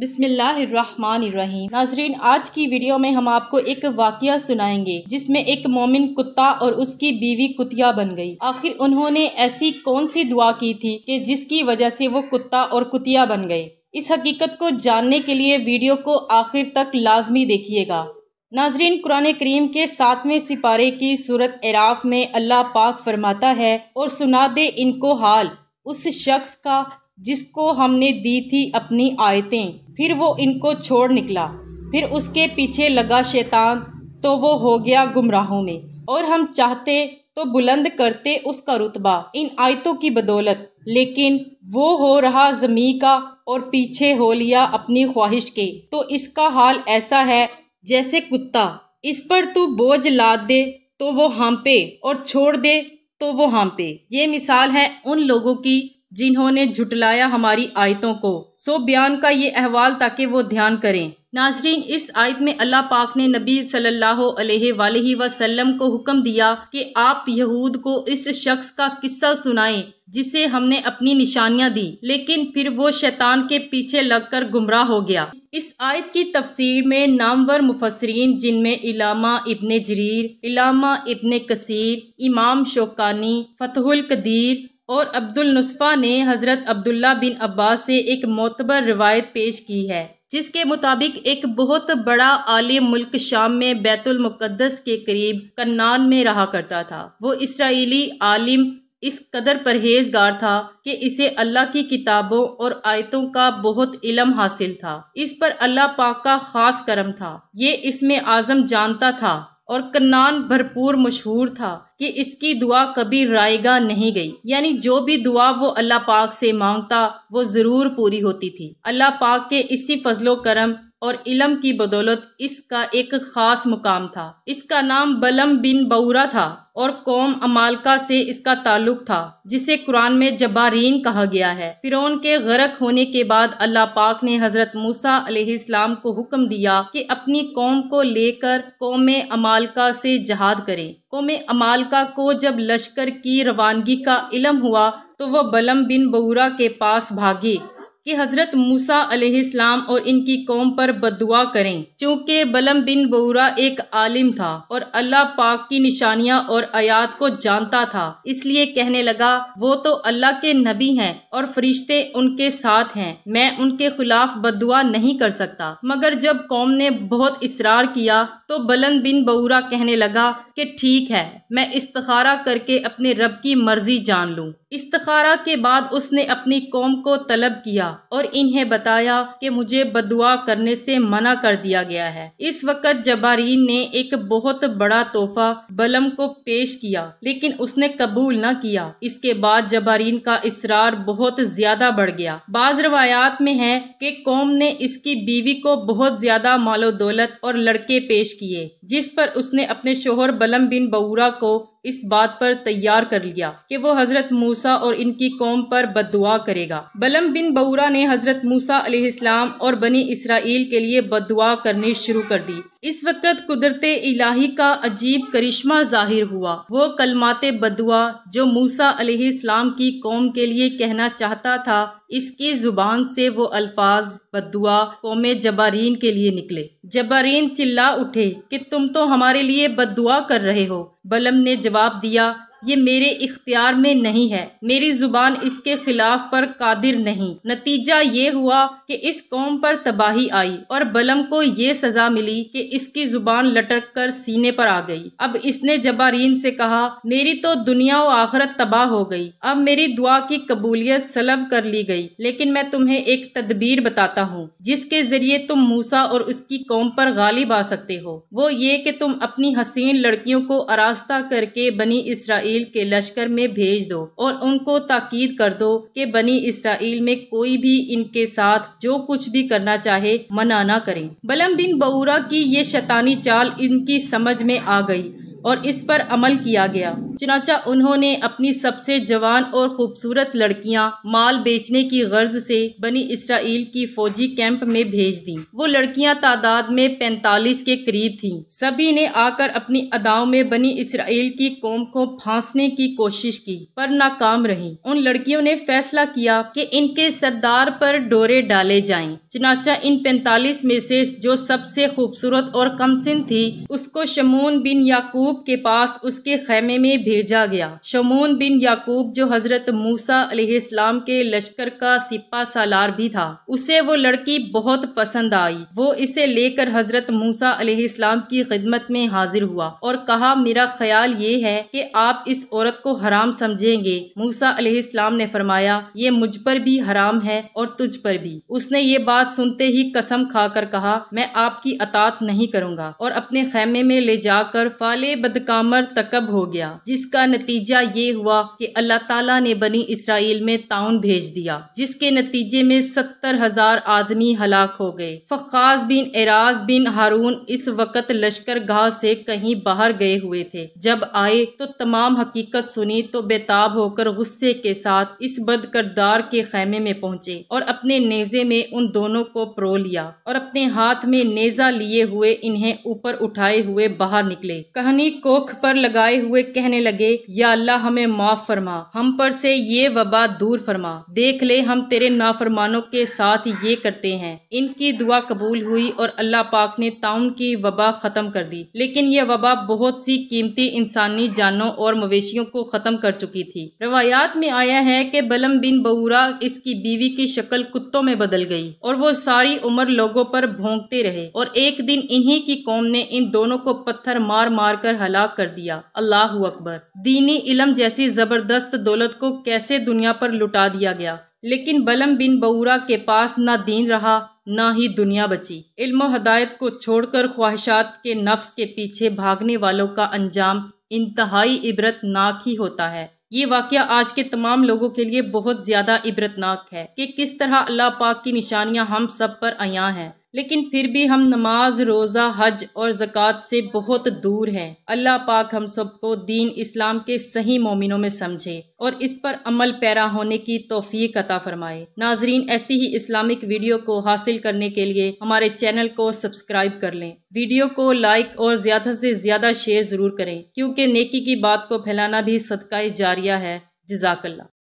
बिस्मिल्लाहिर्रहमानिर्रहीम नाजरीन आज की वीडियो में हम आपको एक वाकया सुनाएंगे जिसमें एक मोमिन कुत्ता और उसकी बीवी कुतिया बन गई आखिर उन्होंने ऐसी कौन सी दुआ की थी कि जिसकी वजह से वो कुत्ता और कुतिया बन गए इस हकीकत को जानने के लिए वीडियो को आखिर तक लाजमी देखिएगा नाजरीन कुरान करीम के सातवें सिपारे की सूरत एराफ में अल्लाह पाक फरमाता है और सुना दे इनको हाल उस शख्स का जिसको हमने दी थी अपनी आयतें फिर वो इनको छोड़ निकला फिर उसके पीछे लगा शैतान तो वो हो गया गुमराहों में और हम चाहते तो बुलंद करते उसका रुतबा इन आयतों की बदौलत लेकिन वो हो रहा जमी का और पीछे हो लिया अपनी ख्वाहिश के तो इसका हाल ऐसा है जैसे कुत्ता इस पर तू बोझ लाद दे तो वो हाँपे और छोड़ दे तो वो हाँपे ये मिसाल है उन लोगों की जिन्होंने झुटलाया हमारी आयतों को सो बयान का ये अहवाल ताकि वो ध्यान करें नाजरीन इस आयत में अल्लाह पाक ने नबी सल्लल्लाहु अलैहि वसल्लम को हुक्म दिया कि आप यहूद को इस शख्स का किस्सा सुनाएं जिसे हमने अपनी निशानियां दी लेकिन फिर वो शैतान के पीछे लगकर गुमराह हो गया इस आयत की तफसीर में नामवर मुफसरीन जिनमें इलामा इब्ने जरीर इलामा इब्ने कसीर इमाम शोकानी फतहुल कदीर और अब्दुल नुस्फ़ा ने हज़रत अब्दुल्ला बिन अब्बास से एक मोतबर रिवायत पेश की है जिसके मुताबिक एक बहुत बड़ा आलिम मुल्क शाम में बैतुल मुकद्दस के करीब कन्नान में रहा करता था वो इसराइली आलिम इस कदर परहेजगार था कि इसे अल्लाह की किताबों और आयतों का बहुत इलम हासिल था इस पर अल्लाह पाक का खास करम था ये इसमें आजम जानता था और कन्नान भरपूर मशहूर था कि इसकी दुआ कभी रायगा नहीं गई यानी जो भी दुआ वो अल्लाह पाक से मांगता वो जरूर पूरी होती थी अल्लाह पाक के इसी फजलो करम और इलम की बदौलत इसका एक खास मुकाम था इसका नाम बलम बिन बउरा था और कौम अमालका से इसका ताल्लुक था जिसे कुरान में जबारीन कहा गया है फिर के गरक होने के बाद अल्लाह पाक ने हजरत मूसा अलैहिस्सलाम को हुक्म दिया कि अपनी कौम को लेकर कौम अमालका से जहाद करे कौम अमालका को जब लश्कर की रवानगी का इलम हुआ तो वह बलम बिन बउरा के पास भागे कि हजरत मूसा अलैहिस्सलाम और इनकी कौम पर बदुआ करें चूँकि बलम बिन बऊरा एक आलिम था और अल्लाह पाक की निशानियां और आयात को जानता था इसलिए कहने लगा वो तो अल्लाह के नबी हैं और फरिश्ते उनके साथ हैं मैं उनके खिलाफ बदुआ नहीं कर सकता मगर जब कौम ने बहुत इसरार किया तो बलम बिन बऊरा कहने लगा कि ठीक है मैं इस्तखारा करके अपने रब की मर्जी जान लूँ इस्तखारा के बाद उसने अपनी कौम को तलब किया और इन्हें बताया कि मुझे बदुआ करने से मना कर दिया गया है इस वक्त जबारीन ने एक बहुत बड़ा तोहफा बलम को पेश किया लेकिन उसने कबूल न किया इसके बाद जबारीन का इसरार बहुत ज्यादा बढ़ गया बाज रवायात में है कि कौम ने इसकी बीवी को बहुत ज्यादा मालो दौलत और लड़के पेश किए जिस पर उसने अपने शोहर बलम बिन बउरा को इस बात पर तैयार कर लिया कि वो हजरत मूसा और इनकी कौम पर बदुआ करेगा बलम बिन बउरा ने हजरत मूसा अलैहिस्सलाम और बनी इसराइल के लिए बदुआ करनी शुरू कर दी इस वक्त कुदरत इलाही का अजीब करिश्मा जाहिर हुआ वो कलमाते बदुआ जो मूसा अलैहिस्सलाम की कौम के लिए कहना चाहता था इसकी जुबान से वो अल्फाज बदुआ कौम जबारीन के लिए निकले जबारीन चिल्ला उठे कि तुम तो हमारे लिए बदुआ कर रहे हो बलम ने जवाब दिया ये मेरे इख्तियार में नहीं है मेरी जुबान इसके खिलाफ पर कादिर नहीं नतीजा ये हुआ कि इस कौम पर तबाही आई और बलम को ये सजा मिली कि इसकी जुबान लटक कर सीने पर आ गई अब इसने जबारीन से कहा मेरी तो दुनिया और आखरत तबाह हो गई अब मेरी दुआ की कबूलियत सलब कर ली गई लेकिन मैं तुम्हें एक तदबीर बताता हूँ जिसके जरिए तुम मूसा और उसकी कौम पर गालिब आ सकते हो वो ये कि तुम अपनी हसीन लड़कियों को आरास्ता करके बनी इसराइल इसराइल के लश्कर में भेज दो और उनको ताकीद कर दो कि बनी इसराइल में कोई भी इनके साथ जो कुछ भी करना चाहे मना ना करें बलम बिन बउरा की ये शैतानी चाल इनकी समझ में आ गई और इस पर अमल किया गया चनाचा उन्होंने अपनी सबसे जवान और खूबसूरत लड़कियां माल बेचने की गर्ज से बनी इसराइल की फौजी कैंप में भेज दी वो लड़कियां तादाद में पैंतालीस के करीब थीं। सभी ने आकर अपनी अदाओं में बनी इसराइल की कौम को फांसने की कोशिश की पर नाकाम रही उन लड़कियों ने फैसला किया कि इनके सरदार पर डोरे डाले जाए चनाचा इन पैंतालीस में से जो सबसे खूबसूरत और कमसिन थी उसको शमून बिन याकूब याकूब के पास उसके खैमे में भेजा गया शमून बिन याकूब जो हजरत मूसा अलैहिस्सलाम के लश्कर का सिपा सालार भी था उसे वो लड़की बहुत पसंद आई वो इसे लेकर हजरत मूसा अलैहिस्सलाम की खिदमत में हाजिर हुआ और कहा मेरा ख्याल ये है कि आप इस औरत को हराम समझेंगे मूसा अलैहिस्सलाम ने फरमाया ये मुझ पर भी हराम है और तुझ पर भी उसने ये बात सुनते ही कसम खाकर कहा मैं आपकी अतात नहीं करूँगा और अपने खैमे में ले जाकर फाले बदकामर तकब हो गया जिसका नतीजा ये हुआ कि अल्लाह ताला ने बनी इसराइल में ताउन भेज दिया जिसके नतीजे में सत्तर हजार आदमी हलाक हो गए फखाज बिन एराज बिन हारून इस वक्त लश्कर गाह से कहीं बाहर गए हुए थे जब आए तो तमाम हकीकत सुनी तो बेताब होकर गुस्से के साथ इस बद करदार के खैमे में पहुंचे और अपने नेजे में उन दोनों को प्रो लिया और अपने हाथ में नेजा लिए हुए इन्हें ऊपर उठाए हुए बाहर निकले कहनी कोख पर लगाए हुए कहने लगे या अल्लाह हमें माफ फरमा हम पर से ये वबा दूर फरमा देख ले हम तेरे नाफरमानों के साथ ये करते हैं इनकी दुआ कबूल हुई और अल्लाह पाक ने ताउन की वबा खत्म कर दी लेकिन यह वबा बहुत सी कीमती इंसानी जानों और मवेशियों को खत्म कर चुकी थी रवायात में आया है कि बलम बिन बउरा इसकी बीवी की शक्ल कुत्तों में बदल गई और वो सारी उम्र लोगों पर भोंगते रहे और एक दिन इन्हीं की कौम ने इन दोनों को पत्थर मार मार कर हलाक कर दिया अल्लाह अकबर दीनी इलम जैसी जबरदस्त दौलत को कैसे दुनिया पर लुटा दिया गया लेकिन बलम बिन बउरा के पास ना दीन रहा ना ही दुनिया बची इल्म हदायत को छोड़कर ख्वाहिशात के नफ्स के पीछे भागने वालों का अंजाम इंतहाई इबरतनाक ही होता है ये वाक्य आज के तमाम लोगों के लिए बहुत ज्यादा इबरतनाक है कि किस तरह अल्लाह पाक की निशानियां हम सब पर आया हैं लेकिन फिर भी हम नमाज रोज़ा हज और ज़क़़त से बहुत दूर हैं अल्लाह पाक हम सबको दीन इस्लाम के सही मोमिनों में समझे और इस पर अमल पैरा होने की तोफ़ी अता फरमाए नाजरीन ऐसी ही इस्लामिक वीडियो को हासिल करने के लिए हमारे चैनल को सब्सक्राइब कर लें वीडियो को लाइक और ज़्यादा से ज़्यादा शेयर ज़रूर करें क्योंकि नेकी की बात को फैलाना भी सदका जारिया है जजाकल्ला